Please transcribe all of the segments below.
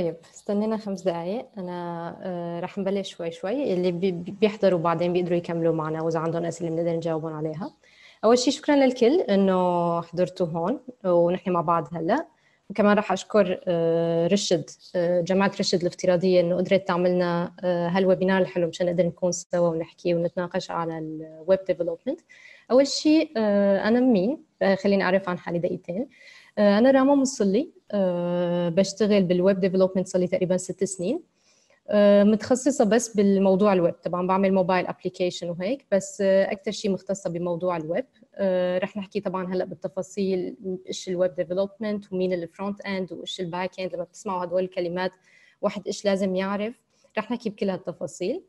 طيب استنينا خمس دقايق انا آه، راح نبلش شوي شوي اللي بيحضروا بعدين بيقدروا يكملوا معنا واذا عندهم اسئله بنقدر نجاوبهم عليها اول شيء شكرا للكل انه حضرتوا هون ونحن مع بعض هلا وكمان راح اشكر آه، رشد آه، جماعه رشد الافتراضيه انه قدرت تعملنا هالويبينار الحلو مشان نقدر نكون سوا ونحكي ونتناقش على الويب ديفلوبمنت اول شيء انا مين خليني اعرف عن حالي دقيقتين انا راما مصلي آه، بشتغل بالويب ديفلوبمنت صار لي تقريبا ست سنين آه، متخصصة بس بالموضوع الويب طبعا بعمل موبايل ابلكيشن وهيك بس آه، أكثر شيء مختصة بموضوع الويب رح نحكي طبعا هلا بالتفاصيل ايش الويب ديفلوبمنت ومين الفرونت اند وايش الباك اند لما بتسمعوا هدول الكلمات واحد ايش لازم يعرف رح نحكي بكل هالتفاصيل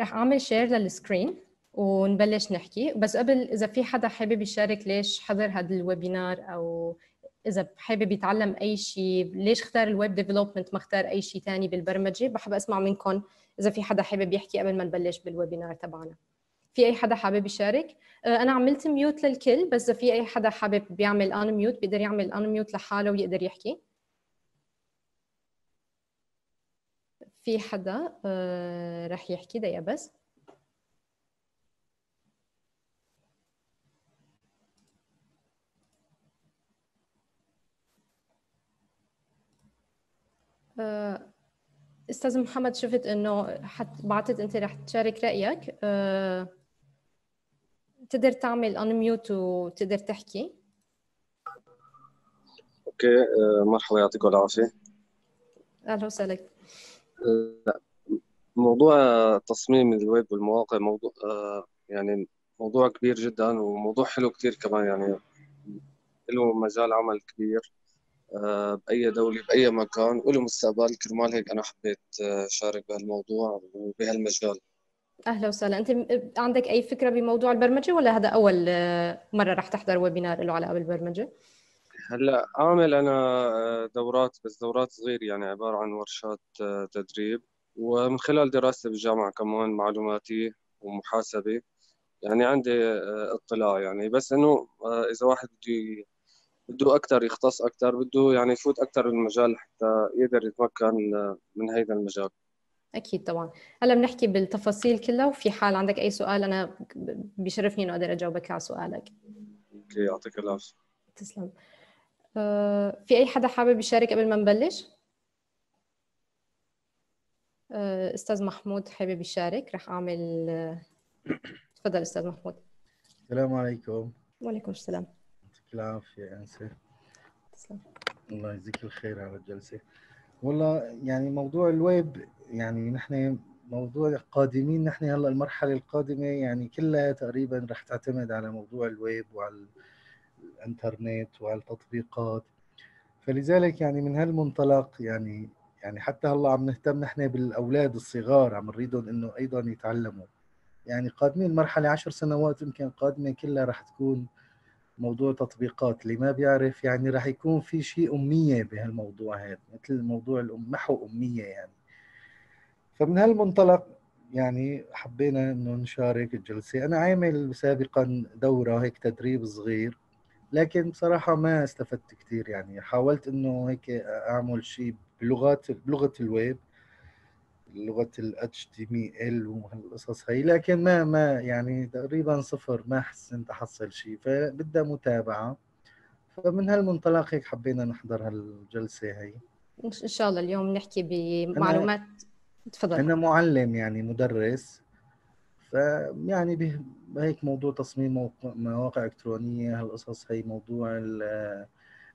رح اعمل شير للسكرين ونبلش نحكي بس قبل اذا في حدا حابب يشارك ليش حضر هذا الويبينار او اذا حابب يتعلم اي شيء ليش اختار الويب ديفلوبمنت ما اختار اي شيء ثاني بالبرمجه بحب اسمع منكم اذا في حدا حابب يحكي قبل ما نبلش بالويبينار تبعنا في اي حدا حابب يشارك أه، انا عملت ميوت للكل بس اذا في اي حدا حابب يعمل ان ميوت بيقدر يعمل ان ميوت لحاله ويقدر يحكي في حدا أه، رح يحكي دقيقه بس آه، استاذ محمد شفت انه حت بعتت انت رح تشارك رايك آه، تقدر تعمل ميوت وتقدر تحكي اوكي آه، مرحبا يعطيكم العافيه اهلا وسهلا موضوع تصميم الويب والمواقع موضوع يعني موضوع كبير جدا وموضوع حلو كثير كمان يعني له مجال عمل كبير آه، باي دوله باي مكان وله مستقبل كرمال هيك انا حبيت آه، شارك بهالموضوع وبهالمجال اهلا وسهلا انت عندك اي فكره بموضوع البرمجه ولا هذا اول آه، مره راح تحضر ويبينار له علاقه بالبرمجه هلا عامل انا دورات بس دورات صغيره يعني عباره عن ورشات تدريب ومن خلال دراستي بالجامعه كمان معلوماتي ومحاسبه يعني عندي اطلاع يعني بس انه اذا واحد بده بده اكثر يختص اكثر بده يعني يفوت اكثر بالمجال حتى يقدر يتمكن من هذا المجال اكيد طبعا هلا بنحكي بالتفاصيل كلها وفي حال عندك اي سؤال انا بيشرفني انه اقدر اجاوبك على سؤالك اوكي يعطيك العافيه تسلم آه، في اي حدا حابب يشارك قبل ما نبلش آه، استاذ محمود حابب يشارك رح اعمل آه، تفضل استاذ محمود السلام عليكم وعليكم السلام يعطيك العافيه انسه الله يجزيك الخير على الجلسه والله يعني موضوع الويب يعني نحن موضوع قادمين نحن هلا المرحله القادمه يعني كلها تقريبا رح تعتمد على موضوع الويب وعلى الانترنت وعلى التطبيقات فلذلك يعني من هالمنطلق يعني يعني حتى هلا عم نهتم نحن بالاولاد الصغار عم نريدهم انه ايضا يتعلموا يعني قادمين مرحله عشر سنوات يمكن قادمه كلها رح تكون موضوع تطبيقات اللي ما بيعرف يعني راح يكون في شيء أمية بهالموضوع هذا مثل موضوع الأم محو أمية يعني فمن هالمنطلق يعني حبينا انه نشارك الجلسه، انا عامل سابقا دوره هيك تدريب صغير لكن بصراحه ما استفدت كثير يعني حاولت انه هيك اعمل شيء بلغات بلغه الويب لغه ال HTML وهالقصص هي لكن ما ما يعني تقريبا صفر ما حسنت احصل شيء فبدها متابعه فمن هالمنطلق هيك حبينا نحضر هالجلسه هي ان شاء الله اليوم نحكي بمعلومات تفضل انا معلم يعني مدرس فيعني بهيك موضوع تصميم مواقع الكترونيه هالقصص هي موضوع ال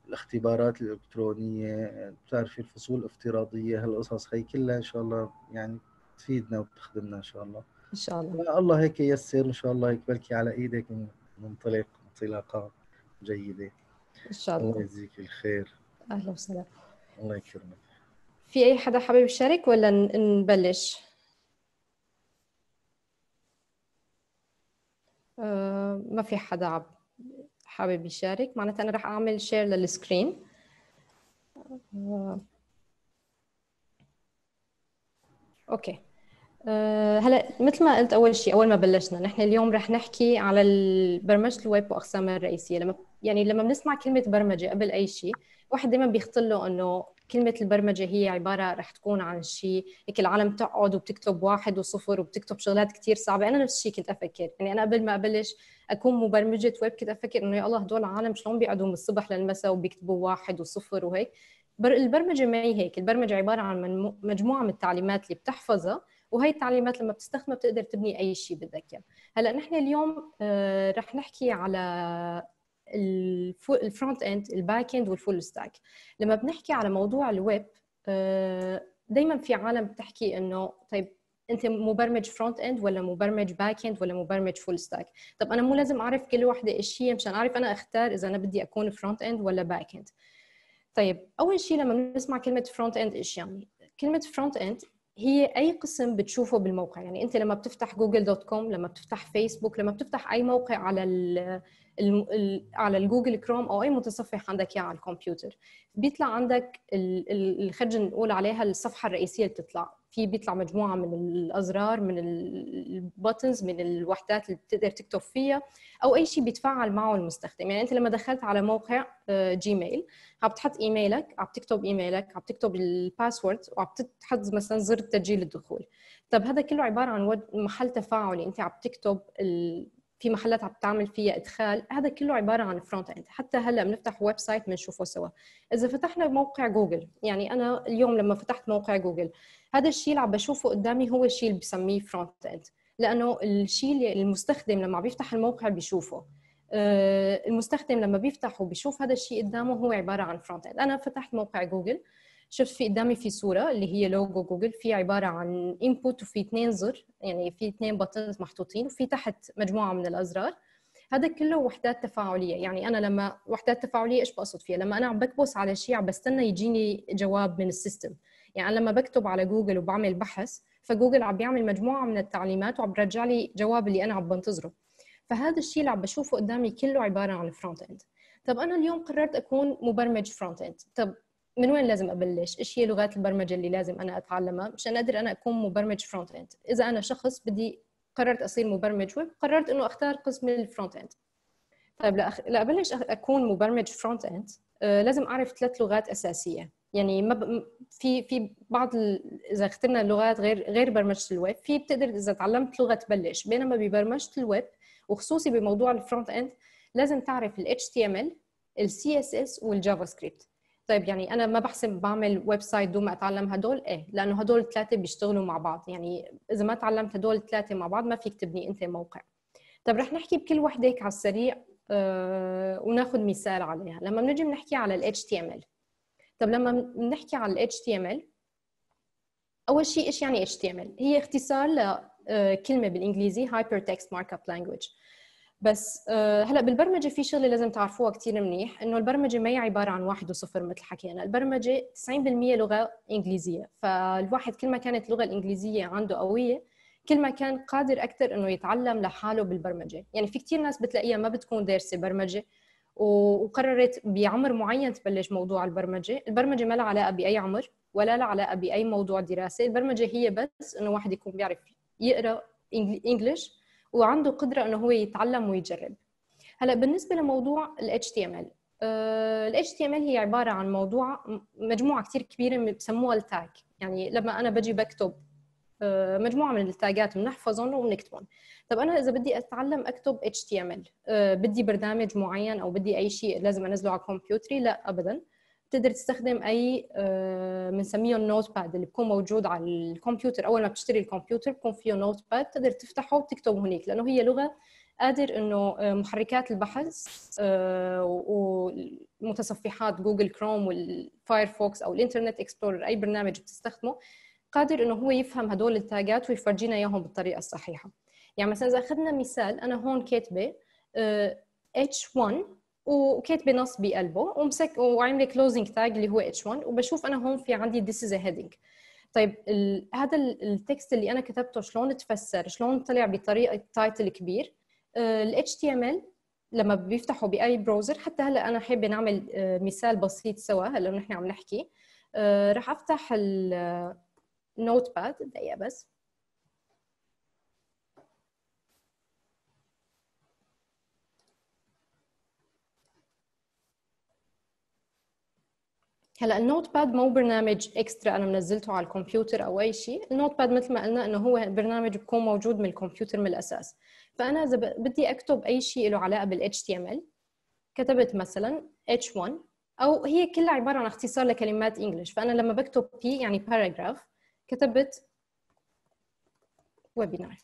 الاختبارات الالكترونيه بتعرفي الفصول الافتراضيه هالقصص هي كلها ان شاء الله يعني تفيدنا وبتخدمنا ان شاء الله ان شاء الله الله هيك ييسر ان شاء الله هيك بلكي على ايدك ننطلق انطلاقه جيده ان شاء الله الله يجزيك الخير اهلا وسهلا الله يكرمك في اي حدا حابب يشارك ولا نبلش آه، ما في حدا عب حابب يشارك معناتها انا راح اعمل شير للسكرين اوكي آه، هلا مثل ما قلت اول شيء اول ما بلشنا نحن اليوم رح نحكي على برمجه الويب واقسامها الرئيسيه لما يعني لما بنسمع كلمه برمجه قبل اي شيء الواحد دائما بيخطر له انه كلمة البرمجة هي عبارة رح تكون عن شيء هيك العالم تقعد وبتكتب واحد وصفر وبتكتب شغلات كتير صعبة أنا نفس الشيء كنت أفكر يعني أنا قبل ما أبلش أكون مبرمجة ويب كنت أفكر إنه يا الله هدول العالم شلون بيقعدوا من الصبح للمساء وبيكتبوا واحد وصفر وهيك البرمجة معي هيك البرمجة عبارة عن مجموعة من التعليمات اللي بتحفظها وهي التعليمات لما بتستخدمها بتقدر تبني اي شيء بدك اياه هلا نحن اليوم آه، رح نحكي على الفرونت اند الباك اند والفول ستاك لما بنحكي على موضوع الويب آه، دائما في عالم بتحكي انه طيب انت مبرمج فرونت اند ولا مبرمج باك اند ولا مبرمج فول ستاك طب انا مو لازم اعرف كل وحده ايش هي مشان اعرف انا اختار اذا انا بدي اكون فرونت اند ولا باك اند طيب اول شيء لما بنسمع كلمه فرونت اند ايش يعني كلمه فرونت اند هي اي قسم بتشوفه بالموقع يعني انت لما بتفتح جوجل دوت كوم لما بتفتح فيسبوك لما بتفتح اي موقع على على الجوجل كروم او اي متصفح عندك اياه يعني على الكمبيوتر بيطلع عندك خلينا نقول عليها الصفحه الرئيسيه اللي بتطلع في بيطلع مجموعه من الازرار من البتنز من الوحدات اللي بتقدر تكتب فيها او اي شيء بيتفاعل معه المستخدم يعني انت لما دخلت على موقع جيميل آه، عم بتحط ايميلك عم تكتب ايميلك عم تكتب الباسورد وعم تحط مثلا زر تسجيل الدخول طب هذا كله عباره عن محل تفاعلي انت عم تكتب ال في محلات عم تعمل فيها ادخال هذا كله عباره عن فرونت اند حتى هلا بنفتح ويب سايت بنشوفه سوا اذا فتحنا موقع جوجل يعني انا اليوم لما فتحت موقع جوجل هذا الشيء اللي عم بشوفه قدامي هو الشيء اللي بسميه فرونت اند لانه الشيء اللي المستخدم لما بيفتح الموقع بيشوفه آه، المستخدم لما بيفتح وبيشوف هذا الشيء قدامه هو عباره عن فرونت اند انا فتحت موقع جوجل شفت في قدامي في صوره اللي هي لوجو جوجل في عباره عن انبوت وفي اثنين زر يعني في اثنين بطنز محطوطين وفي تحت مجموعه من الازرار هذا كله وحدات تفاعليه يعني انا لما وحدات تفاعليه ايش بقصد فيها لما انا عم بكبس على شيء عم بستنى يجيني جواب من السيستم يعني لما بكتب على جوجل وبعمل بحث فجوجل عم بيعمل مجموعه من التعليمات وعم بيرجع لي جواب اللي انا عم بنتظره فهذا الشيء اللي عم بشوفه قدامي كله عباره عن فرونت اند طب انا اليوم قررت اكون مبرمج فرونت اند طب من وين لازم ابلش؟ ايش هي لغات البرمجه اللي لازم انا اتعلمها مشان اقدر انا اكون مبرمج فرونت اند؟ اذا انا شخص بدي قررت اصير مبرمج ويب قررت انه اختار قسم الفرونت اند. طيب لابلش اكون مبرمج فرونت اند آه لازم اعرف ثلاث لغات اساسيه يعني ما ب... في في بعض ال... اذا اخترنا لغات غير غير برمجه الويب في بتقدر اذا تعلمت لغه تبلش بينما ببرمجه الويب وخصوصي بموضوع الفرونت اند لازم تعرف ال HTML ال CSS والجافا سكريبت طيب يعني انا ما بحسب بعمل ويب سايت دون ما اتعلم هدول ايه لانه هدول الثلاثه بيشتغلوا مع بعض يعني اذا ما تعلمت هدول الثلاثه مع بعض ما فيك تبني انت موقع طيب رح نحكي بكل وحده هيك على السريع أه وناخذ مثال عليها لما بنجي بنحكي على ال HTML طيب لما بنحكي على ال HTML اول شيء ايش يعني HTML هي اختصار لكلمه آه، بالانجليزي Hypertext Markup Language بس آه، هلا بالبرمجه في شغله لازم تعرفوها كثير منيح انه البرمجه ما هي عباره عن واحد وصفر مثل حكينا البرمجه 90% لغه انجليزيه فالواحد كل ما كانت اللغه الانجليزيه عنده قويه كل ما كان قادر اكثر انه يتعلم لحاله بالبرمجه يعني في كثير ناس بتلاقيها ما بتكون دارسه برمجه وقررت بعمر معين تبلش موضوع البرمجه البرمجه ما لها علاقه باي عمر ولا لها علاقه باي موضوع دراسه البرمجه هي بس انه واحد يكون بيعرف يقرا انجلش وعنده قدره انه هو يتعلم ويجرب هلا بالنسبه لموضوع ال HTML آه، ال HTML هي عباره عن موضوع مجموعه كثير كبيره بسموها التاج يعني لما انا بجي بكتب آه، مجموعه من التاجات بنحفظهم وبنكتبهم طب انا اذا بدي اتعلم اكتب HTML آه، بدي برنامج معين او بدي اي شيء لازم انزله على كمبيوتري لا ابدا بتقدر تستخدم اي آه، بنسميه النوت باد اللي بيكون موجود على الكمبيوتر اول ما بتشتري الكمبيوتر بيكون فيه نوت باد تقدر تفتحه وتكتب هناك لانه هي لغه قادر انه آه، محركات البحث آه، ومتصفحات جوجل كروم والفايرفوكس او الانترنت اكسبلورر اي برنامج بتستخدمه قادر انه هو يفهم هدول التاجات ويفرجينا اياهم بالطريقه الصحيحه يعني مثلا اذا اخذنا مثال انا هون كاتبه H1 وكاتبه نص بقلبه ومسك وعامله كلوزنج تاج اللي هو اتش 1 وبشوف انا هون في عندي ذيس از هيدنج طيب ال... هذا التكست اللي انا كتبته شلون تفسر شلون طلع بطريقه تايتل كبير الاتش آه، تي ام ال لما بيفتحوا باي براوزر حتى هلا انا حابه نعمل آه، مثال بسيط سوا هلا نحن عم نحكي آه، رح افتح النوت باد دقيقه بس هلا النوت باد مو برنامج اكسترا انا منزلته على الكمبيوتر او اي شيء النوت باد مثل ما قلنا انه هو برنامج بكون موجود من الكمبيوتر من الاساس فانا اذا بدي اكتب اي شيء له علاقه بال HTML كتبت مثلا H1 او هي كلها عباره عن اختصار لكلمات انجلش فانا لما بكتب P يعني paragraph كتبت ويبينار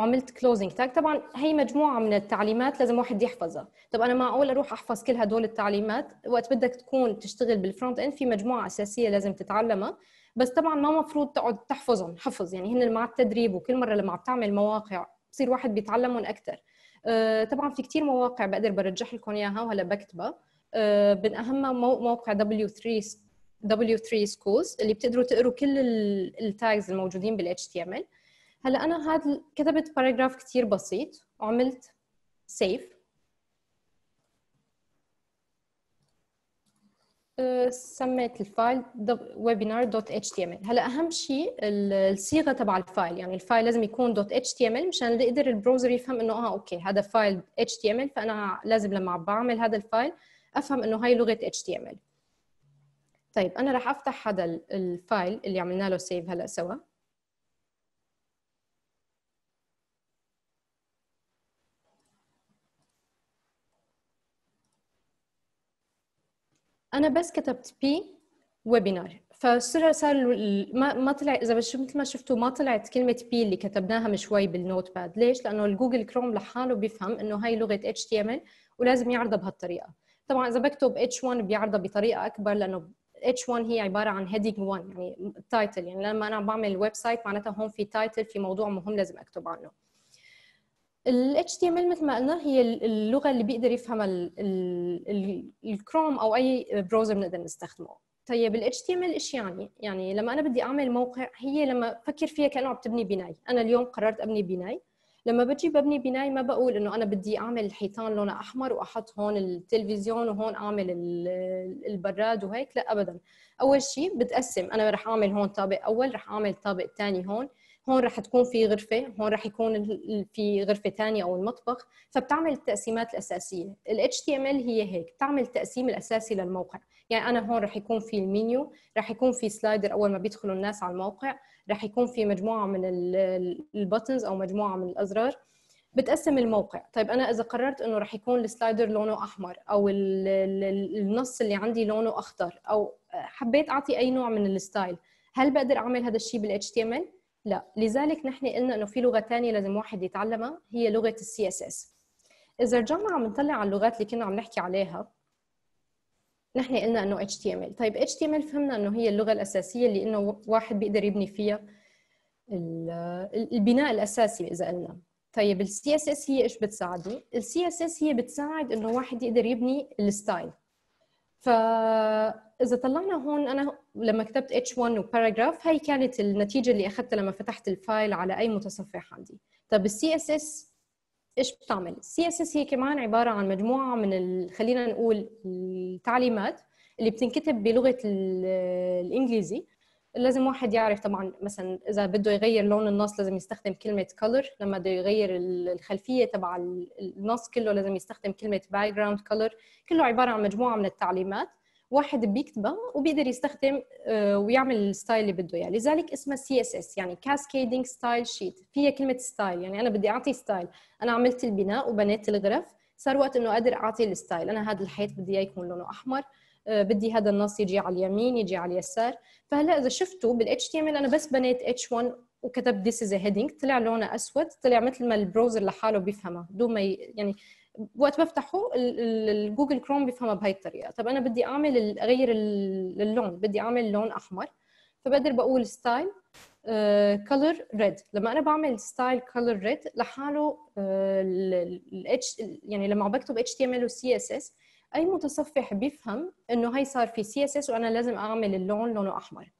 وعملت كلوزنج تاج طيب طبعا هي مجموعه من التعليمات لازم واحد يحفظها طب انا معقول اروح احفظ كل هدول التعليمات وقت بدك تكون تشتغل بالفرونت اند في مجموعه اساسيه لازم تتعلمها بس طبعا ما مفروض تقعد تحفظهم حفظ يعني هن مع التدريب وكل مره لما عم تعمل مواقع بصير واحد بيتعلمهم اكثر آه، طبعا في كثير مواقع بقدر برجح لكم اياها وهلا بكتبها آه، من اهمها موقع W3 W3 Schools اللي بتقدروا تقروا كل التاجز الموجودين بال HTML هلا انا هذا كتبت باراجراف كتير بسيط وعملت سيف أه، سميت الفايل webinar.html هلا اهم شيء الصيغه تبع الفايل يعني الفايل لازم يكون .html مشان يقدر البراوزر يفهم انه اه اوكي هذا فايل html فانا لازم لما بعمل هذا الفايل افهم انه هاي لغه html طيب انا راح افتح هذا الفايل اللي عملنا له سيف هلا سوا انا بس كتبت بي ويبينار فالسر صار ما ما طلع اذا مثل ما شفتوا ما طلعت كلمه بي اللي كتبناها من شوي بالنوت باد ليش لانه الجوجل كروم لحاله بيفهم انه هاي لغه اتش تي ام ال ولازم يعرضها بهالطريقه طبعا اذا بكتب اتش 1 بيعرضها بطريقه اكبر لانه اتش 1 هي عباره عن هيدنج 1 يعني تايتل يعني لما انا بعمل ويب سايت معناتها هون في تايتل في موضوع مهم لازم اكتب عنه ال HTML مثل ما قلنا هي اللغة اللي بيقدر يفهمها الكروم أو أي براوزر بنقدر نستخدمه طيب ال HTML إيش يعني؟ يعني لما أنا بدي أعمل موقع هي لما فكر فيها كأنه عم تبني بناية أنا اليوم قررت أبني بناية لما بجي ببني بناية ما بقول إنه أنا بدي أعمل حيطان لونه أحمر وأحط هون التلفزيون وهون أعمل البراد وهيك لا أبدا أول شيء بتقسم أنا رح أعمل هون طابق أول رح أعمل طابق ثاني هون هون رح تكون في غرفه هون رح يكون في غرفه ثانيه او المطبخ فبتعمل التقسيمات الاساسيه ال HTML هي هيك بتعمل التقسيم الاساسي للموقع يعني انا هون رح يكون في المنيو رح يكون في سلايدر اول ما بيدخلوا الناس على الموقع رح يكون في مجموعه من البتنز او مجموعه من الازرار بتقسم الموقع طيب انا اذا قررت انه رح يكون السلايدر لونه احمر او النص اللي عندي لونه اخضر او حبيت اعطي اي نوع من الستايل هل بقدر اعمل هذا الشيء بال HTML لا لذلك نحن قلنا انه في لغه ثانيه لازم واحد يتعلمها هي لغه السي اس اس اذا رجعنا عم نطلع على اللغات اللي كنا عم نحكي عليها نحن قلنا انه HTML طيب HTML فهمنا انه هي اللغه الاساسيه اللي انه واحد بيقدر يبني فيها البناء الاساسي اذا قلنا طيب السي اس اس هي ايش بتساعده السي اس اس هي بتساعد انه واحد يقدر يبني الستايل فاذا طلعنا هون انا لما كتبت H1 وباراجراف هاي كانت النتيجه اللي اخذتها لما فتحت الفايل على اي متصفح عندي طب السي اس اس ايش بتعمل السي اس اس هي كمان عباره عن مجموعه من ال... خلينا نقول التعليمات اللي بتنكتب بلغه الانجليزي لازم واحد يعرف طبعا مثلا اذا بده يغير لون النص لازم يستخدم كلمه color لما بده يغير الخلفيه تبع النص كله لازم يستخدم كلمه background color كله عباره عن مجموعه من التعليمات واحد بيكتبها وبيقدر يستخدم آه، ويعمل الستايل اللي بده اياه يعني. لذلك اسمها سي اس اس يعني كاسكيدنج ستايل شيت فيها كلمه ستايل يعني انا بدي اعطي ستايل انا عملت البناء وبنيت الغرف صار وقت انه اقدر اعطي الستايل انا هذا الحيط بدي اياه يكون لونه احمر آه، بدي هذا النص يجي على اليمين يجي على اليسار فهلا اذا شفتوا بال HTML انا بس بنيت H1 وكتبت this is a heading طلع لونه اسود طلع مثل ما البراوزر لحاله بيفهمها بدون ما يعني وقت بفتحه الجوجل كروم بيفهمها بهي الطريقه طب انا بدي اعمل اغير اللون بدي اعمل لون احمر فبقدر بقول ستايل كلر ريد لما انا بعمل ستايل كلر ريد لحاله آه، الاتش يعني لما بكتب اتش تي ام ال وسي اس اس اي متصفح بيفهم انه هي صار في سي اس اس وانا لازم اعمل اللون لونه احمر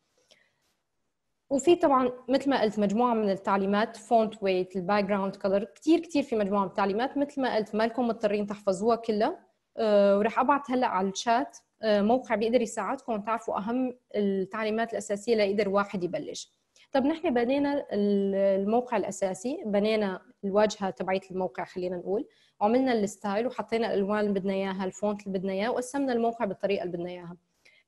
وفي طبعا مثل ما قلت مجموعه من التعليمات فونت ويت الباك جراوند كلر كثير كثير في مجموعه من التعليمات مثل ما قلت مالكم مضطرين تحفظوها كلها وراح آه، ورح ابعث هلا على الشات آه، موقع بيقدر يساعدكم تعرفوا اهم التعليمات الاساسيه ليقدر واحد يبلش طب نحن بنينا الموقع الاساسي بنينا الواجهه تبعت الموقع خلينا نقول وعملنا الستايل وحطينا الالوان اللي بدنا اياها الفونت اللي بدنا اياه وقسمنا الموقع بالطريقه اللي بدنا اياها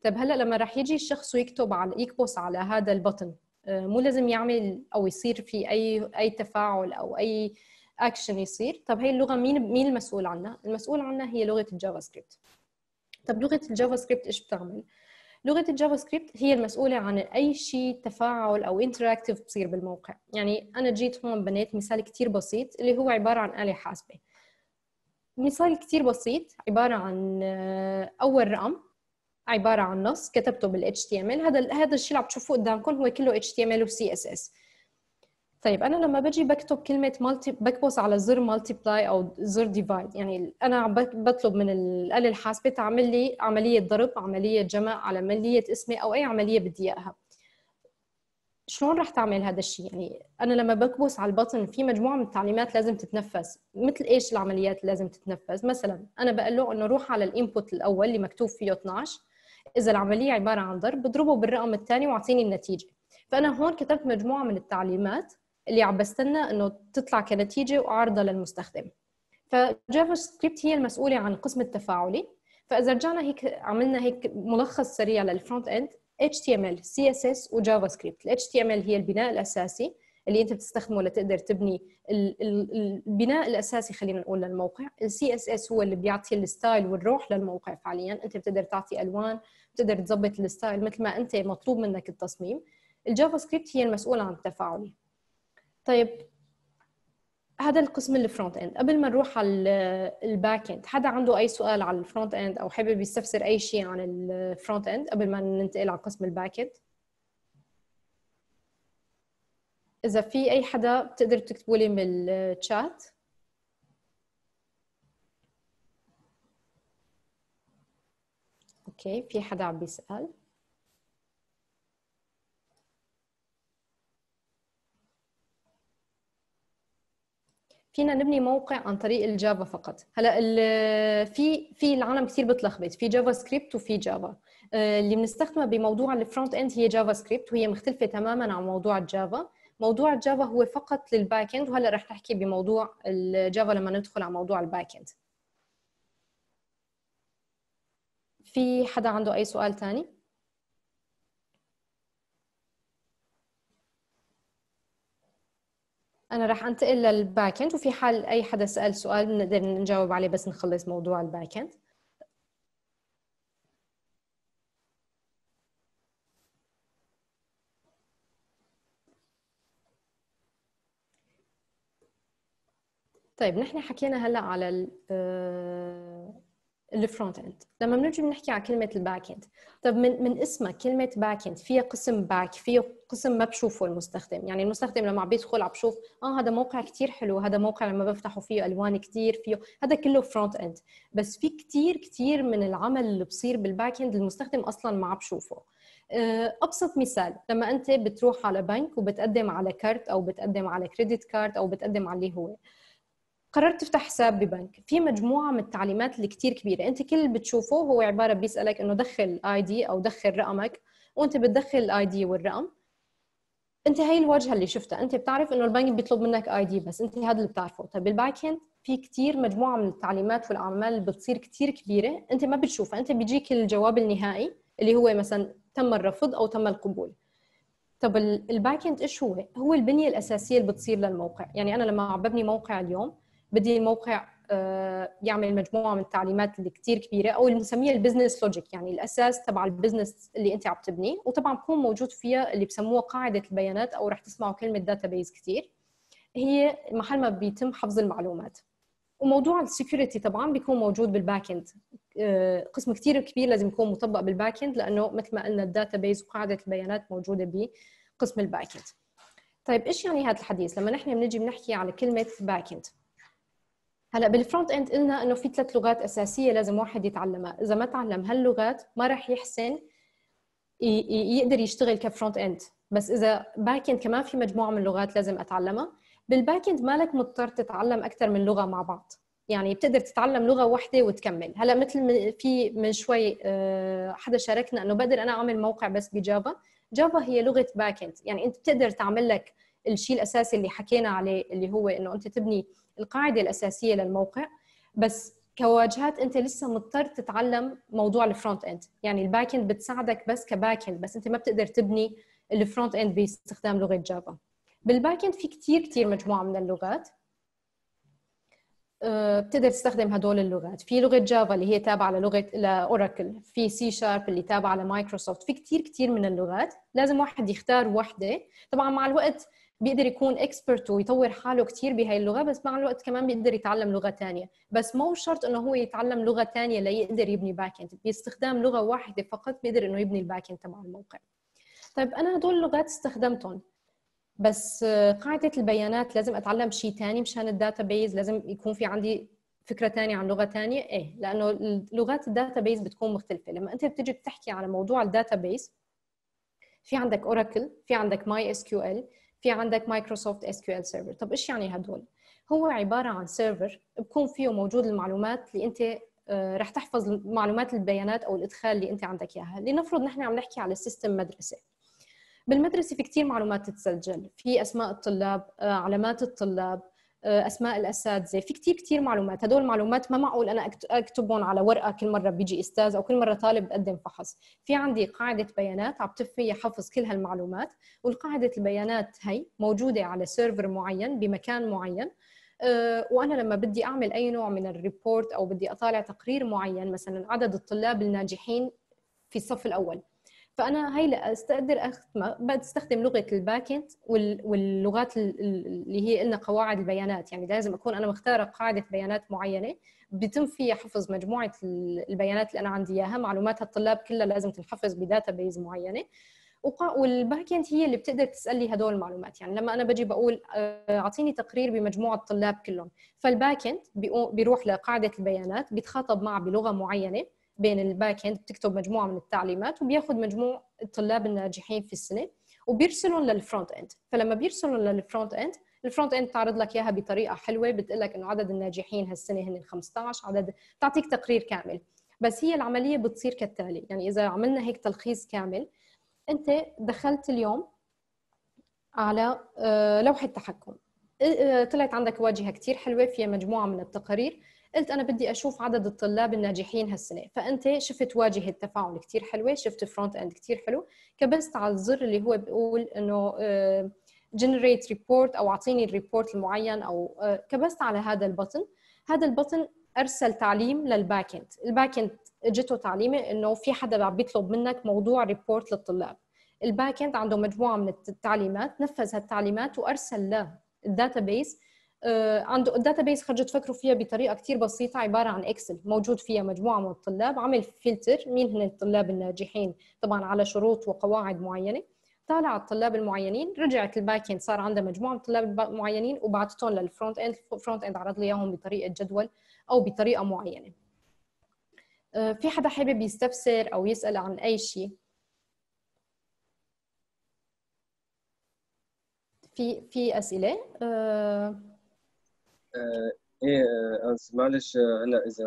طب هلا لما راح يجي الشخص ويكتب على يكبس على هذا البطن آه، مو لازم يعمل او يصير في اي اي تفاعل او اي اكشن يصير طب هي اللغه مين مين المسؤول عنها المسؤول عنها هي لغه الجافا سكريبت طب لغه الجافا سكريبت ايش بتعمل لغه الجافا سكريبت هي المسؤوله عن اي شيء تفاعل او انتراكتيف بصير بالموقع يعني انا جيت هون بنيت مثال كثير بسيط اللي هو عباره عن اله حاسبه مثال كثير بسيط عباره عن آه، اول رقم عباره عن نص كتبته بال HTML هذا هذا الشيء اللي عم تشوفوه قدامكم هو كله HTML و CSS طيب انا لما بجي بكتب كلمه مالتي بكبس على زر مالتيبلاي او زر ديفايد يعني انا بطلب من الاله الحاسبه تعمل لي عمليه ضرب عمليه جمع عمليه اسمي او اي عمليه بدي اياها شلون رح تعمل هذا الشيء يعني انا لما بكبس على البطن في مجموعه من التعليمات لازم تتنفس مثل ايش العمليات اللي لازم تتنفس مثلا انا بقول له انه روح على الانبوت الاول اللي مكتوب فيه 12 اذا العمليه عباره عن ضرب بضربه بالرقم الثاني واعطيني النتيجه فانا هون كتبت مجموعه من التعليمات اللي عم بستنى انه تطلع كنتيجه وعارضه للمستخدم فجافا سكريبت هي المسؤوله عن القسم التفاعلي فاذا رجعنا هيك عملنا هيك ملخص سريع للفرونت اند HTML CSS وجافا سكريبت ال HTML هي البناء الاساسي اللي انت بتستخدمه لتقدر تبني البناء الاساسي خلينا نقول للموقع السي اس اس هو اللي بيعطي الستايل والروح للموقع فعليا انت بتقدر تعطي الوان بتقدر تظبط الستايل مثل ما انت مطلوب منك التصميم الجافا سكريبت هي المسؤوله عن التفاعلي طيب هذا القسم الفرونت اند قبل ما نروح على الباك اند حدا عنده اي سؤال على الفرونت اند او حابب يستفسر اي شيء عن الفرونت اند قبل ما ننتقل على قسم الباك اند اذا في اي حدا بتقدروا تكتبوا لي من الشات اوكي في حدا عم بيسال فينا نبني موقع عن طريق الجافا فقط هلا في في العالم كثير بتلخبط في جافا سكريبت وفي جافا آه، اللي بنستخدمها بموضوع الفرونت اند هي جافا سكريبت وهي مختلفه تماما عن موضوع الجافا موضوع الجافا هو فقط للباك اند وهلا رح نحكي بموضوع الجافا لما ندخل على موضوع الباك اند في حدا عنده اي سؤال ثاني انا راح انتقل للباك اند وفي حال اي حدا سال سؤال بنقدر نجاوب عليه بس نخلص موضوع الباك اند طيب نحن حكينا هلا على آه، الفرونت اند لما بنجي بنحكي على كلمه الباك اند طب من من اسمها كلمه باك اند فيها قسم باك فيها قسم ما بشوفه المستخدم يعني المستخدم لما عم بيدخل عم بشوف اه هذا موقع كتير حلو هذا موقع لما بفتحه فيه الوان كتير فيه هذا كله فرونت اند بس في كتير كتير من العمل اللي بصير بالباك اند المستخدم اصلا ما عم بشوفه آه، ابسط مثال لما انت بتروح على بنك وبتقدم على كارت او بتقدم على كريدت كارد او بتقدم على اللي هو قررت تفتح حساب ببنك في مجموعه من التعليمات اللي كتير كبيره انت كل اللي بتشوفه هو عباره بيسالك انه دخل اي دي او دخل رقمك وانت بتدخل الاي دي والرقم انت هاي الواجهه اللي شفتها انت بتعرف انه البنك بيطلب منك اي دي بس انت هذا اللي بتعرفه طيب بالباك اند في كتير مجموعه من التعليمات والاعمال اللي بتصير كتير كبيره انت ما بتشوفها انت بيجيك الجواب النهائي اللي هو مثلا تم الرفض او تم القبول طب الباك اند ايش هو هو البنيه الاساسيه اللي بتصير للموقع يعني انا لما عم ببني موقع اليوم بدي الموقع آه، يعمل مجموعه من التعليمات اللي كثير كبيره او اللي بنسميها البزنس لوجيك يعني الاساس تبع البزنس اللي انت عم تبنيه وطبعا بكون موجود فيها اللي بسموها قاعده البيانات او رح تسمعوا كلمه داتا بيز كثير هي محل ما بيتم حفظ المعلومات وموضوع السكيورتي طبعا بيكون موجود بالباك اند آه، قسم كثير كبير لازم يكون مطبق بالباك اند لانه مثل ما قلنا الداتا بيز وقاعده البيانات موجوده بقسم الباك اند طيب ايش يعني هذا الحديث لما نحن بنجي بنحكي على كلمه باك اند هلا بالفرونت اند قلنا انه في ثلاث لغات اساسيه لازم واحد يتعلمها اذا ما تعلم هاللغات ما راح يحسن يقدر يشتغل كفرونت اند بس اذا باك اند كمان في مجموعه من اللغات لازم اتعلمها بالباك اند مالك مضطر تتعلم اكثر من لغه مع بعض يعني بتقدر تتعلم لغه واحده وتكمل هلا مثل في من شوي آه، حدا شاركنا انه بقدر انا اعمل موقع بس بجافا جافا هي لغه باك اند يعني انت بتقدر تعمل لك الشيء الاساسي اللي حكينا عليه اللي هو انه انت تبني القاعده الاساسيه للموقع بس كواجهات انت لسه مضطر تتعلم موضوع الفرونت اند يعني الباك اند بتساعدك بس كباك اند بس انت ما بتقدر تبني الفرونت اند باستخدام لغه جافا بالباك اند في كثير كثير مجموعه من اللغات آه، بتقدر تستخدم هدول اللغات في لغه جافا اللي هي تابعه للغه لاوراكل في سي شارب اللي تابعه لمايكروسوفت في كثير كثير من اللغات لازم واحد يختار وحده طبعا مع الوقت بيقدر يكون اكسبرت ويطور حاله كثير بهاي اللغه بس مع الوقت كمان بيقدر يتعلم لغه ثانيه بس مو شرط انه هو يتعلم لغه ثانيه ليقدر يبني باك اند باستخدام لغه واحده فقط بيقدر انه يبني الباك اند تبع الموقع طيب انا هدول اللغات استخدمتهم بس آه، قاعده البيانات لازم اتعلم شيء ثاني مشان الداتا بيز لازم يكون في عندي فكره ثانيه عن لغه ثانيه ايه لانه لغات الداتا بيز بتكون مختلفه لما انت بتيجي بتحكي على موضوع الداتا بيز في عندك اوراكل في عندك ماي اس كيو ال في عندك مايكروسوفت اس كيو ال سيرفر طب ايش يعني هدول هو عباره عن سيرفر بكون فيه موجود المعلومات اللي انت آه، رح تحفظ معلومات البيانات او الادخال اللي انت عندك اياها لنفرض نحن عم نحكي على سيستم مدرسه بالمدرسه في كثير معلومات تتسجل في اسماء الطلاب آه، علامات الطلاب آه، اسماء الاساتذه في كثير كثير معلومات هدول المعلومات ما معقول انا اكتبهم على ورقه كل مره بيجي استاذ او كل مره طالب بقدم فحص في عندي قاعده بيانات عم تفي حفظ كل هالمعلومات والقاعده البيانات هي موجوده على سيرفر معين بمكان معين آه، وانا لما بدي اعمل اي نوع من الريبورت او بدي اطالع تقرير معين مثلا عدد الطلاب الناجحين في الصف الاول فانا هي استقدر بستخدم لغه الباك اند واللغات اللي هي لنا قواعد البيانات يعني لازم اكون انا مختاره قاعده بيانات معينه بيتم فيها حفظ مجموعه البيانات اللي انا عندي اياها معلومات الطلاب كلها لازم تنحفظ بداتا بيز معينه والباك اند هي اللي بتقدر تسال لي هدول المعلومات يعني لما انا بجي بقول آه، اعطيني تقرير بمجموعه الطلاب كلهم فالباك اند بيروح لقاعده البيانات بيتخاطب معه بلغه معينه بين الباك اند بتكتب مجموعه من التعليمات وبياخذ مجموع الطلاب الناجحين في السنه وبيرسلهم للفرونت اند فلما بيرسلهم للفرونت اند الفرونت اند تعرض لك اياها بطريقه حلوه بتقول لك انه عدد الناجحين هالسنه هن 15 عدد بتعطيك تقرير كامل بس هي العمليه بتصير كالتالي يعني اذا عملنا هيك تلخيص كامل انت دخلت اليوم على آه، لوحه تحكم آه، طلعت عندك واجهه كثير حلوه فيها مجموعه من التقارير قلت انا بدي اشوف عدد الطلاب الناجحين هالسنه فانت شفت واجهه تفاعل كثير حلوه شفت فرونت اند كثير حلو كبست على الزر اللي هو بيقول انه جنريت آه، ريبورت او اعطيني الريبورت المعين او آه، كبست على هذا البطن هذا البطن ارسل تعليم للباك اند الباك اند اجته تعليمه انه في حدا عم بيطلب منك موضوع ريبورت للطلاب الباك اند عنده مجموعه من التعليمات نفذ هالتعليمات وارسل للداتابيس آه، عنده الداتا بيس خرجت تفكروا فيها بطريقه كثير بسيطه عباره عن اكسل موجود فيها مجموعه من الطلاب عمل فلتر مين هن الطلاب الناجحين طبعا على شروط وقواعد معينه طالع الطلاب المعينين رجعت الباك اند صار عندها مجموعه من الطلاب المعينين وبعثتهم للفرونت اند الفرونت اند عرض لي اياهم بطريقه جدول او بطريقه معينه آه، في حدا حابب يستفسر او يسال عن اي شيء في في اسئله آه، آه، ايه آه، انس معلش آه، انا اذا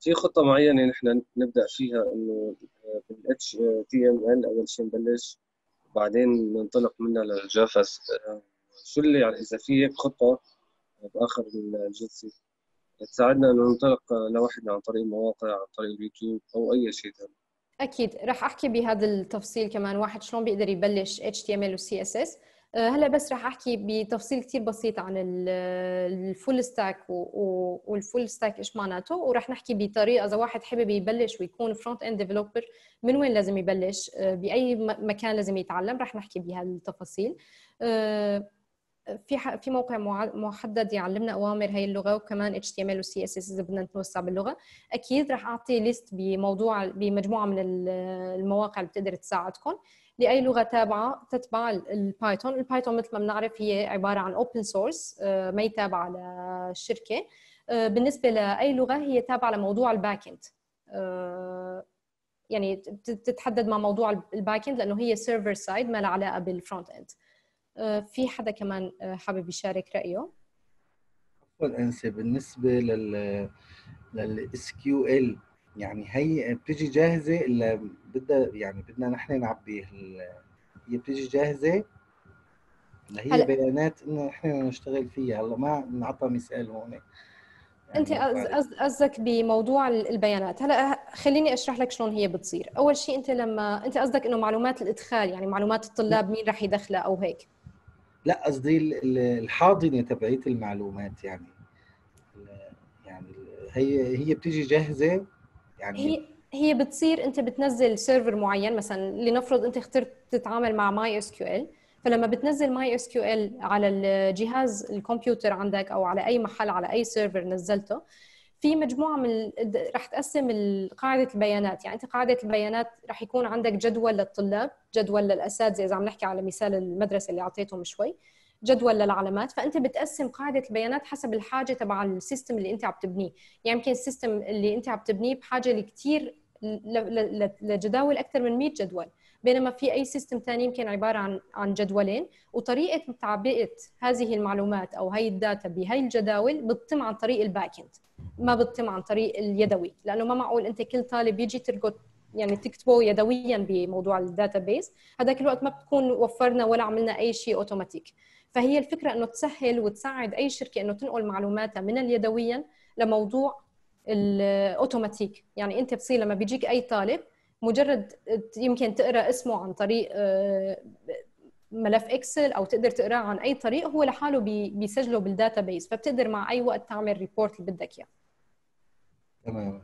في خطه معينه نحن نبدا فيها انه بالاتش تي ام ال اول شيء نبلش بعدين ننطلق منها للجافا شو اللي يعني اذا في هيك خطه باخر الجلسه تساعدنا انه ننطلق لوحدنا عن طريق مواقع عن طريق اليوتيوب او اي شيء ثاني اكيد رح احكي بهذا التفصيل كمان واحد شلون بيقدر يبلش اتش تي ام ال وسي اس اس آه، هلا بس رح احكي بتفصيل كثير بسيط عن آه، الفول ستاك والفول ستاك ايش معناته ورح نحكي بطريقه اذا واحد حابب يبلش ويكون فرونت اند ديفلوبر من وين لازم يبلش آه، باي مكان لازم يتعلم رح نحكي بهالتفاصيل في في موقع محدد يعلمنا اوامر هي اللغه وكمان اتش تي ام ال وسي اس اس اذا بدنا نتوسع باللغه اكيد رح اعطي ليست بموضوع بمجموعه من المواقع اللي بتقدر تساعدكم لاي لغه تابعه تتبع البايثون البايثون مثل ما بنعرف هي عباره عن اوبن آه، سورس ما تابعه الشركه آه، بالنسبه لاي لغه هي تابعه لموضوع الباك اند آه، يعني بتتحدد مع موضوع الباك اند لانه هي سيرفر سايد ما لها علاقه بالفرونت اند في حدا كمان حابب يشارك رايه عفوا انسه بالنسبه لل للاس كيو ال يعني هي بتيجي جاهزه اللي بدها يعني بدنا نحن نعبي هي بتيجي جاهزه اللي هي هل... بيانات انه نحن نشتغل فيها هلا ما نعطى مثال هون يعني انت قصدك بموضوع البيانات هلا خليني اشرح لك شلون هي بتصير اول شيء انت لما انت قصدك انه معلومات الادخال يعني معلومات الطلاب مين رح يدخلها او هيك لا قصدي الحاضنه تبعيه المعلومات يعني يعني هي هي بتيجي جاهزه يعني هي هي بتصير انت بتنزل سيرفر معين مثلا لنفرض انت اخترت تتعامل مع ماي اس كيو ال فلما بتنزل ماي اس كيو ال على الجهاز الكمبيوتر عندك او على اي محل على اي سيرفر نزلته في مجموعه من رح تقسم قاعده البيانات يعني انت قاعده البيانات رح يكون عندك جدول للطلاب جدول للاساتذه اذا عم نحكي على مثال المدرسه اللي اعطيتهم شوي جدول للعلامات فانت بتقسم قاعده البيانات حسب الحاجه تبع السيستم اللي انت عم تبنيه يعني يمكن السيستم اللي انت عم تبنيه بحاجه لكثير لجداول اكثر من 100 جدول بينما في اي سيستم ثاني يمكن عباره عن عن جدولين وطريقه تعبئه هذه المعلومات او هي الداتا بهي الجداول بتتم عن طريق الباك اند ما بتتم عن طريق اليدوي لانه ما معقول انت كل طالب يجي تركض يعني تكتبه يدويا بموضوع الداتا بيس هذاك الوقت ما بتكون وفرنا ولا عملنا اي شيء اوتوماتيك فهي الفكره انه تسهل وتساعد اي شركه انه تنقل معلوماتها من اليدويا لموضوع الاوتوماتيك يعني انت بتصير لما بيجيك اي طالب مجرد يمكن تقرا اسمه عن طريق آه، ملف اكسل او تقدر تقراه عن اي طريق هو لحاله بيسجله بالداتا بيس فبتقدر مع اي وقت تعمل ريبورت اللي بدك اياه تمام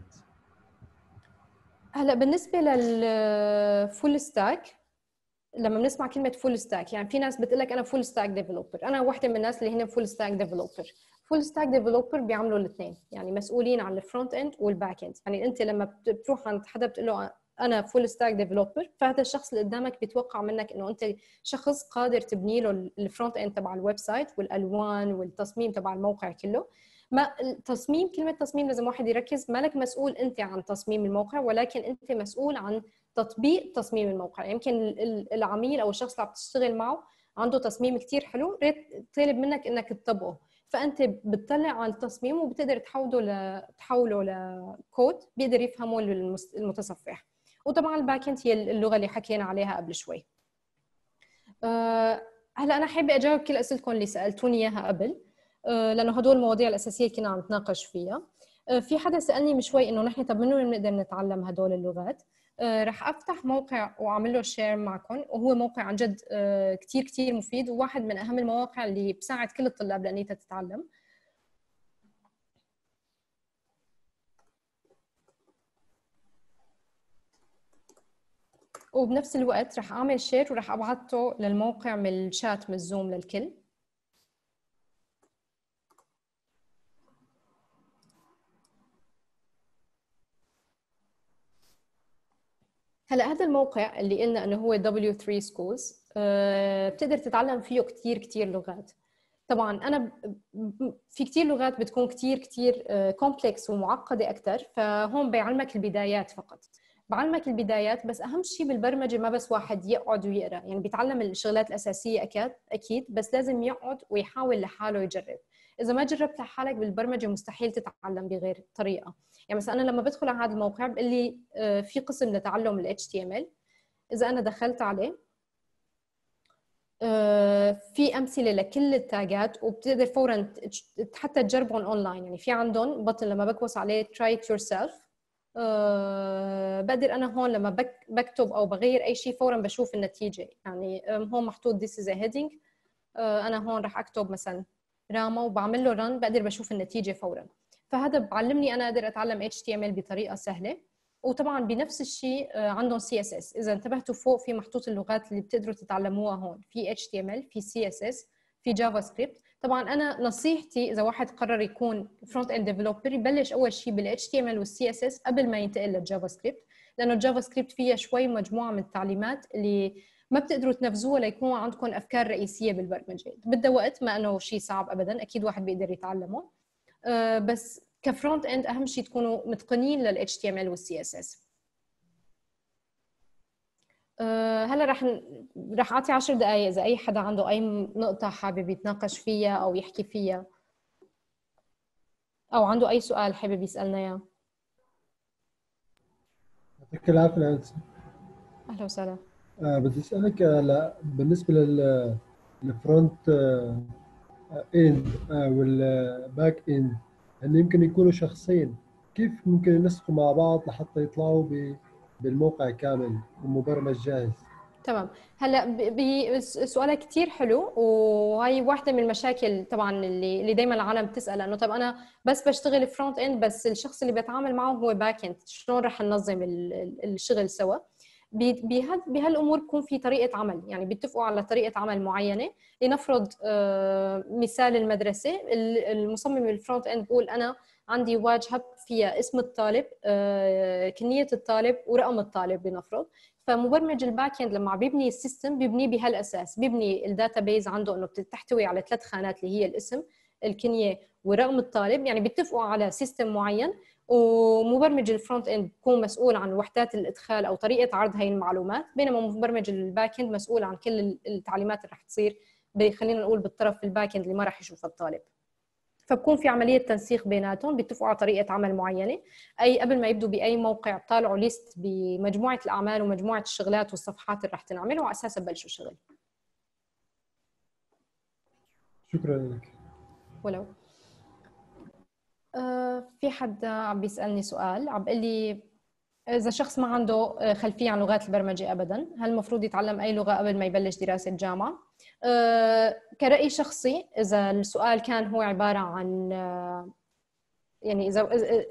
هلا بالنسبه للفول ستاك لما بنسمع كلمه فول ستاك يعني في ناس بتقول لك انا فول ستاك ديفلوبر انا واحده من الناس اللي هن فول ستاك ديفلوبر فول ستاك ديفلوبر بيعملوا الاثنين يعني مسؤولين عن الفرونت اند والباك اند يعني انت لما بتروح عند حدا بتقول له انا فول ستاك ديفلوبر فهذا الشخص اللي قدامك بيتوقع منك انه انت شخص قادر تبني له الفرونت اند تبع الويب سايت والالوان والتصميم تبع الموقع كله ما التصميم كلمه تصميم لازم واحد يركز مالك مسؤول انت عن تصميم الموقع ولكن انت مسؤول عن تطبيق تصميم الموقع يعني يمكن العميل او الشخص اللي عم تشتغل معه عنده تصميم كتير حلو طالب منك انك تطبقه فانت بتطلع على التصميم وبتقدر تحوله ل... تحوله لكود بيقدر يفهمه المتصفح وطبعا الباك اند هي اللغه اللي حكينا عليها قبل شوي أه... هلا انا حابه اجاوب كل اسئلتكم اللي سالتوني اياها قبل أه... لانه هدول المواضيع الاساسيه كنا عم نتناقش فيها أه... في حدا سالني من شوي انه نحن طب من وين بنقدر نتعلم هدول اللغات آه، رح افتح موقع واعمل له شير معكم وهو موقع عن جد آه، كثير كثير مفيد وواحد من اهم المواقع اللي بساعد كل الطلاب لانيتها تتعلم وبنفس الوقت رح اعمل شير ورح ابعته للموقع من الشات من الزوم للكل هلا هذا الموقع اللي قلنا انه هو W3 Schools آه، بتقدر تتعلم فيه كتير كتير لغات طبعا انا في كتير لغات بتكون كتير كتير كومبلكس آه، ومعقده اكثر فهون بيعلمك البدايات فقط بعلمك البدايات بس اهم شيء بالبرمجه ما بس واحد يقعد ويقرا يعني بيتعلم الشغلات الاساسيه اكيد اكيد بس لازم يقعد ويحاول لحاله يجرب اذا ما جربت لحالك بالبرمجه مستحيل تتعلم بغير طريقه يعني مثلا انا لما بدخل على هذا الموقع بقول لي آه، في قسم لتعلم ال HTML اذا انا دخلت عليه آه، في امثله لكل التاجات وبتقدر فورا حتى تجربهم اونلاين يعني في عندهم بطن لما بكبس عليه try it yourself آه، بقدر انا هون لما بكتب او بغير اي شيء فورا بشوف النتيجه يعني هون محطوط this is a heading انا هون راح اكتب مثلا راما وبعمل له رن بقدر بشوف النتيجه فورا فهذا بعلمني انا اقدر اتعلم HTML بطريقه سهله وطبعا بنفس الشيء آه، عندهم CSS اذا انتبهتوا فوق في محطوط اللغات اللي بتقدروا تتعلموها هون في HTML في CSS في جافا سكريبت طبعا انا نصيحتي اذا واحد قرر يكون فرونت اند ديفلوبر يبلش اول شيء بال HTML وال CSS قبل ما ينتقل للجافا سكريبت لانه الجافا سكريبت فيها شوي مجموعه من التعليمات اللي ما بتقدروا تنفذوها ليكون عندكم افكار رئيسيه بالبرمجه بدها وقت ما انه شيء صعب ابدا اكيد واحد بيقدر يتعلمه آه، بس كفرونت اند اهم شيء تكونوا متقنين لل HTML وال CSS آه، هلا رح رح اعطي 10 دقائق اذا اي حدا عنده اي نقطه حابب يتناقش فيها او يحكي فيها او عنده اي سؤال حابب يسالنا اياه يعطيك العافيه اهلا وسهلا آه بدي اسالك لا بالنسبه للفرونت اند والباك اند هن يمكن يكونوا شخصين كيف ممكن ينسقوا مع بعض لحتى يطلعوا بالموقع كامل ومبرمج جاهز تمام هلا سؤالك كثير حلو وهي واحده من المشاكل طبعا اللي اللي دائما العالم بتسال انه طب انا بس بشتغل فرونت اند بس الشخص اللي بتعامل معه هو باك اند شلون رح ننظم الشغل سوا بهالامور بيكون في طريقه عمل يعني بيتفقوا على طريقه عمل معينه لنفرض آه، مثال المدرسه المصمم الفرونت اند بقول انا عندي واجهه فيها اسم الطالب آه، كنيه الطالب ورقم الطالب لنفرض فمبرمج الباك اند لما عم بيبني السيستم بيبني بهالاساس بيبني بيز عنده انه بتحتوي على ثلاث خانات اللي هي الاسم الكنيه ورقم الطالب يعني بيتفقوا على سيستم معين ومبرمج الفرونت اند بيكون مسؤول عن وحدات الادخال او طريقه عرض هاي المعلومات بينما مبرمج الباك اند مسؤول عن كل التعليمات اللي رح تصير خلينا نقول بالطرف الباك اند اللي ما رح يشوفها الطالب فبكون في عمليه تنسيق بيناتهم بيتفقوا على طريقه عمل معينه اي قبل ما يبدوا باي موقع طالعوا ليست بمجموعه الاعمال ومجموعه الشغلات والصفحات اللي رح تنعمل وعلى اساسها ببلشوا شغل شكرا لك ولو آه، في حد عم بيسالني سؤال عم بيقول لي اذا شخص ما عنده آه، خلفيه عن لغات البرمجه ابدا هل المفروض يتعلم اي لغه قبل ما يبلش دراسه جامعه آه، كرأي شخصي اذا السؤال كان هو عباره عن يعني اذا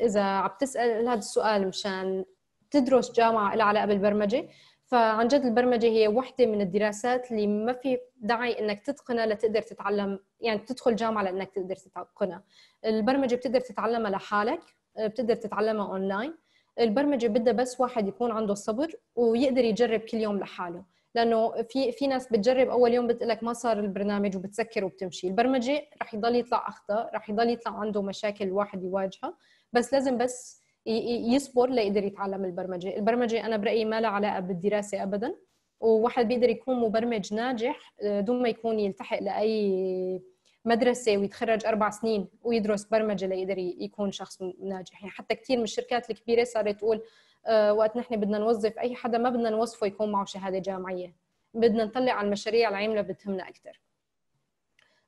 اذا عم تسال هذا السؤال مشان تدرس جامعه لها علاقه بالبرمجه فعن جد البرمجه هي وحده من الدراسات اللي ما في داعي انك تتقنها لتقدر تتعلم يعني تدخل جامعه لانك تقدر تتقنها البرمجه بتقدر تتعلمها لحالك بتقدر تتعلمها اونلاين البرمجه بدها بس واحد يكون عنده صبر ويقدر يجرب كل يوم لحاله لانه في في ناس بتجرب اول يوم بتقول لك ما صار البرنامج وبتسكر وبتمشي البرمجه رح يضل يطلع اخطاء رح يضل يطلع عنده مشاكل الواحد يواجهها بس لازم بس يصبر ليقدر يتعلم البرمجه، البرمجه انا برايي ما لها علاقه بالدراسه ابدا وواحد بيقدر يكون مبرمج ناجح آه، دون ما يكون يلتحق لاي مدرسه ويتخرج اربع سنين ويدرس برمجه ليقدر يكون شخص ناجح، يعني حتى كثير من الشركات الكبيره صارت تقول آه، وقت نحن بدنا نوظف اي حدا ما بدنا نوظفه يكون معه شهاده جامعيه، بدنا نطلع على المشاريع العامله بتهمنا اكثر.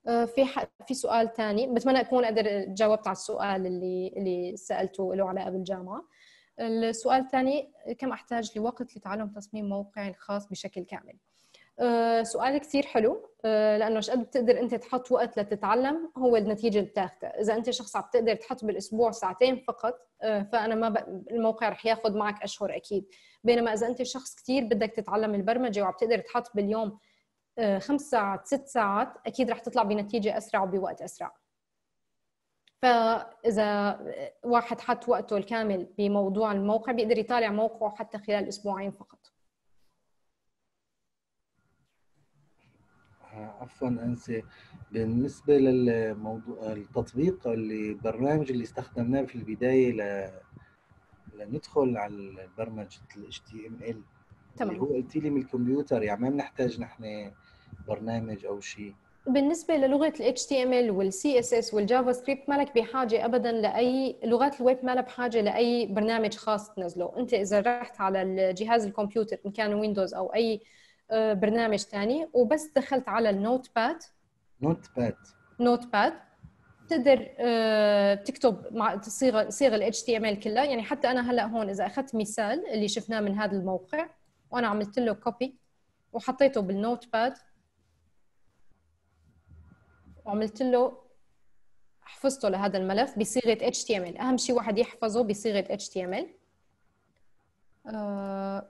آه، في ح... في سؤال ثاني بتمنى اكون قدر جاوبت على السؤال اللي اللي سالته له علاقه بالجامعه السؤال الثاني كم احتاج لوقت لتعلم تصميم موقعي الخاص بشكل كامل آه، سؤال كثير حلو آه، لانه قد بتقدر انت تحط وقت لتتعلم هو النتيجه اللي بتاخذها اذا انت شخص عم تقدر تحط بالاسبوع ساعتين فقط فانا ما ب... الموقع رح ياخذ معك اشهر اكيد بينما اذا انت شخص كثير بدك تتعلم البرمجه وعم تقدر تحط باليوم آه، خمس ساعات ست ساعات اكيد رح تطلع بنتيجه اسرع وبوقت اسرع فاذا واحد حط وقته الكامل بموضوع الموقع بيقدر يطالع موقعه حتى خلال اسبوعين فقط آه، عفوا انسى بالنسبه للموضوع التطبيق اللي البرنامج اللي استخدمناه في البدايه ل... لندخل على برمجه ال HTML تمام اللي هو قلت لي من الكمبيوتر يعني ما بنحتاج نحن برنامج او شيء بالنسبه للغه ال HTML وال CSS والجافا سكريبت مالك بحاجه ابدا لاي لغات الويب مالها بحاجه لاي برنامج خاص تنزله انت اذا رحت على الجهاز الكمبيوتر ان كان ويندوز او اي آه، برنامج ثاني وبس دخلت على النوت باد نوت باد نوت باد بتقدر تكتب مع صيغه صيغه ال HTML كلها يعني حتى انا هلا هون اذا اخذت مثال اللي شفناه من هذا الموقع وانا عملت له كوبي وحطيته بالنوت باد وعملت له حفظته لهذا الملف بصيغه HTML اهم شيء واحد يحفظه بصيغه HTML آه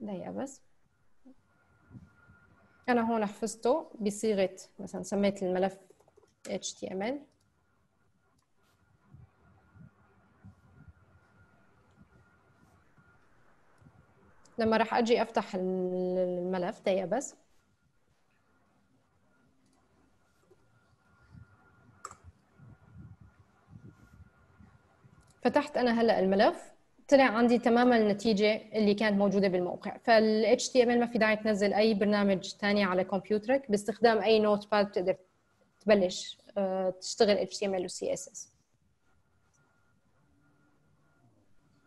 دقيقه بس انا هون حفظته بصيغه مثلا سميت الملف HTML لما راح اجي افتح الملف دقيقه بس فتحت انا هلا الملف طلع عندي تماما النتيجه اللي كانت موجوده بالموقع فال HTML ما في داعي تنزل اي برنامج ثاني على كمبيوترك باستخدام اي نوت باد بتقدر تبلش آه، تشتغل HTML و CSS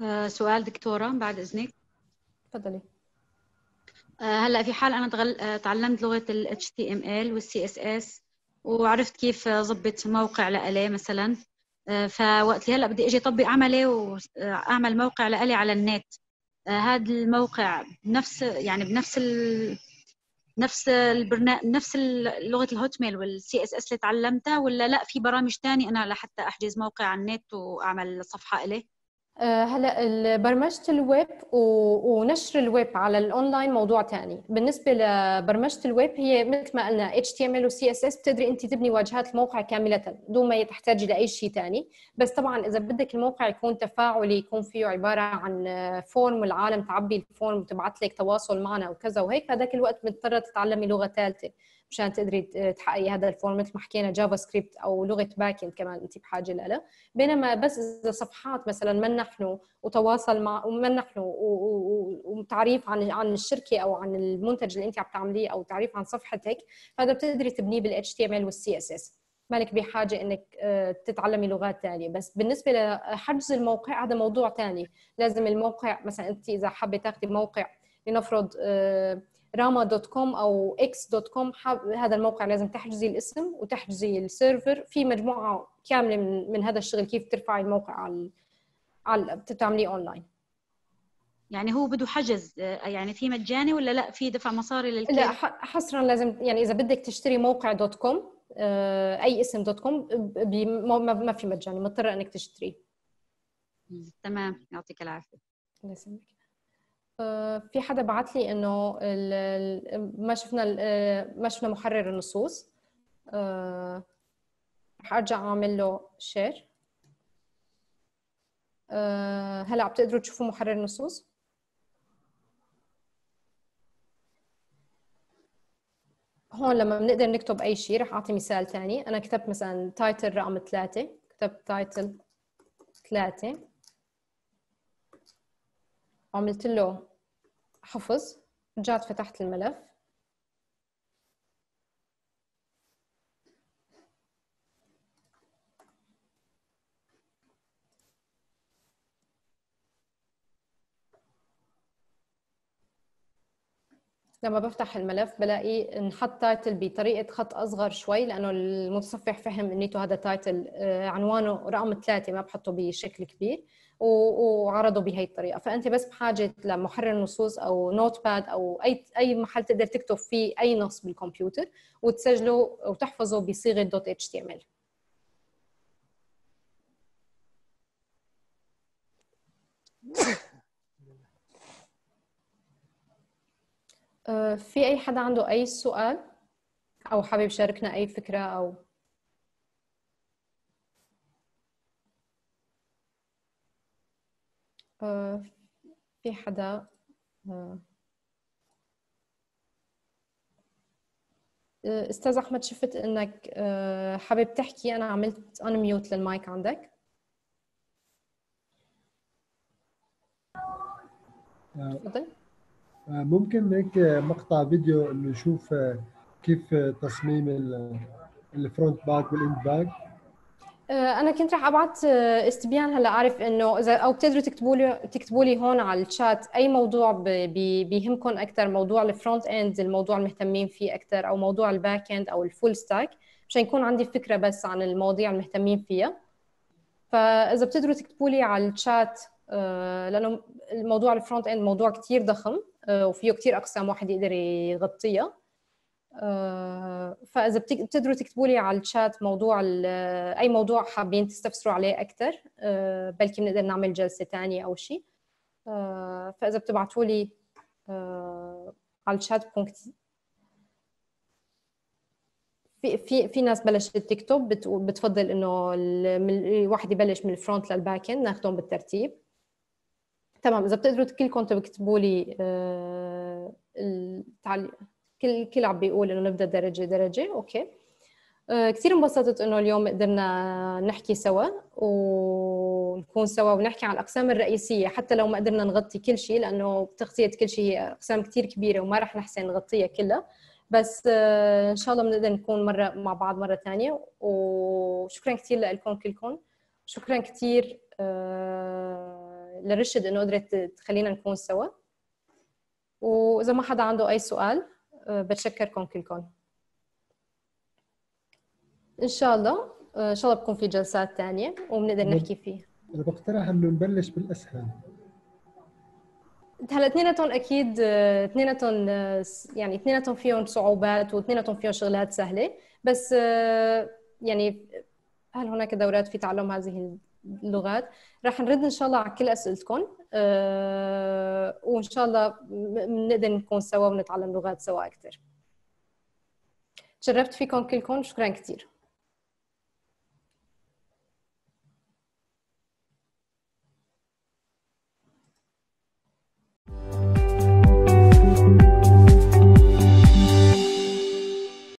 آه، سؤال دكتوره بعد اذنك تفضلي آه، هلا في حال انا تعلمت لغه ال HTML وال CSS وعرفت كيف ظبط موقع لإلي مثلا آه، فوقت هلا بدي اجي اطبق عملي واعمل آه، موقع لإلي على النت آه، هذا الموقع بنفس يعني بنفس ال... نفس البرنامج نفس لغه الهوت ميل والسي اس اس اللي تعلمتها ولا لا في برامج تانية انا لحتى احجز موقع على النت واعمل صفحه إلي آه، هلا برمجه الويب ونشر الويب على الاونلاين موضوع ثاني بالنسبه لبرمجه الويب هي مثل ما قلنا HTML و CSS بتقدري انت تبني واجهات الموقع كامله دون ما تحتاجي لاي شيء ثاني بس طبعا اذا بدك الموقع يكون تفاعلي يكون فيه عباره عن فورم والعالم تعبي الفورم وتبعث لك تواصل معنا وكذا وهيك هذاك الوقت بتضطر تتعلمي لغه ثالثه مشان تقدري تحققي هذا الفورم مثل ما حكينا جافا سكريبت او لغه اند كمان انت بحاجه لها بينما بس اذا صفحات مثلا نحن وتواصل مع نحن وتعريف عن عن الشركه او عن المنتج اللي انت عم تعمليه او تعريف عن صفحتك هذا بتقدري تبنيه بال HTML وال CSS مالك بحاجه انك آه، تتعلمي لغات ثانيه بس بالنسبه لحجز الموقع هذا موضوع ثاني لازم الموقع مثلا انت اذا حابه تاخذي موقع لنفرض آه، راما دوت كوم او اكس دوت كوم هذا الموقع لازم تحجزي الاسم وتحجزي السيرفر في مجموعه كامله من, من هذا الشغل كيف ترفعي الموقع على على بتعمليه اونلاين يعني هو بده حجز آه، يعني في مجاني ولا لا في دفع مصاري للكل لا حصرا لازم يعني اذا بدك تشتري موقع دوت كوم آه، اي اسم دوت كوم ما في مجاني مضطره انك تشتريه تمام يعطيك العافيه الله يسلمك في حدا بعت لي انه ما شفنا ما شفنا محرر النصوص آه، رح ارجع اعمل له شير آه، هلا عم تقدروا تشوفوا محرر النصوص هون لما بنقدر نكتب اي شيء رح اعطي مثال ثاني انا كتبت مثلا تايتل رقم ثلاثة كتبت تايتل ثلاثة عملت له حفظ رجعت فتحت الملف لما بفتح الملف بلاقي انحط تايتل بطريقه خط اصغر شوي لانه المتصفح فهم انيته هذا تايتل آه، عنوانه رقم ثلاثه ما بحطه بشكل كبير وعرضه بهي الطريقه فانت بس بحاجه لمحرر نصوص او نوت باد او اي اي محل تقدر تكتب فيه اي نص بالكمبيوتر وتسجله وتحفظه بصيغه دوت اتش تي ام ال Yeah. آه، في اي حدا عنده اي سؤال او حابب يشاركنا اي فكره او آه، في حدا آه. استاذ احمد شفت انك حابب تحكي انا عملت ان ميوت للمايك عندك تفضل ممكن هيك مقطع فيديو انه نشوف آه، كيف تصميم الفرونت باك والاند باك انا كنت رح ابعت آه، استبيان هلا اعرف انه اذا او بتقدروا تكتبوا لي تكتبوا لي هون على الشات اي موضوع بيهمكم اكثر موضوع الفرونت اند الموضوع المهتمين فيه اكثر او موضوع الباك اند او الفول ستاك مشان يكون عندي فكره بس عن المواضيع المهتمين فيها فاذا بتقدروا تكتبوا لي على الشات آه، لانه الموضوع الفرونت اند موضوع كثير ضخم آه، وفيه كتير اقسام واحد يقدر يغطيها آه، فاذا بتقدروا تكتبوا لي على الشات موضوع اي موضوع حابين تستفسروا عليه اكثر آه، بلكي بنقدر نعمل جلسه ثانيه او شيء فاذا بتبعتوا لي على الشات بكون في في في ناس بلشت تكتب بتفضل انه الواحد يبلش من الفرونت للباك اند ناخذهم بالترتيب تمام اذا بتقدروا كلكم تكتبوا لي آه، التعليق كل كل عم بيقول انه نبدا درجه درجه اوكي آه، كثير انبسطت انه اليوم قدرنا نحكي سوا ونكون سوا ونحكي عن الاقسام الرئيسيه حتى لو ما قدرنا نغطي كل شيء لانه تغطيه كل شيء هي اقسام كثير كبيره وما رح نحسن نغطيها كلها بس آه، ان شاء الله بنقدر نكون مره مع بعض مره ثانيه وشكرا كثير لكم كلكم شكرا كثير آه لرشد انه قدرت تخلينا نكون سوا واذا ما حدا عنده اي سؤال آه، بتشكركم كلكم ان شاء الله آه، ان شاء الله بكون في جلسات ثانيه وبنقدر نحكي فيه بقترح انه نبلش بالاسهل هلا اثنيناتهم اكيد آه، اثنيناتهم يعني اثنيناتهم فيهم صعوبات واثنيناتهم فيهم شغلات سهله بس يعني هل هناك دورات في تعلم هذه اللغات رح نرد ان شاء الله على كل اسئلتكم أه وان شاء الله بنقدر نكون سوا ونتعلم لغات سوا اكثر تشرفت فيكم كلكم شكرا كثير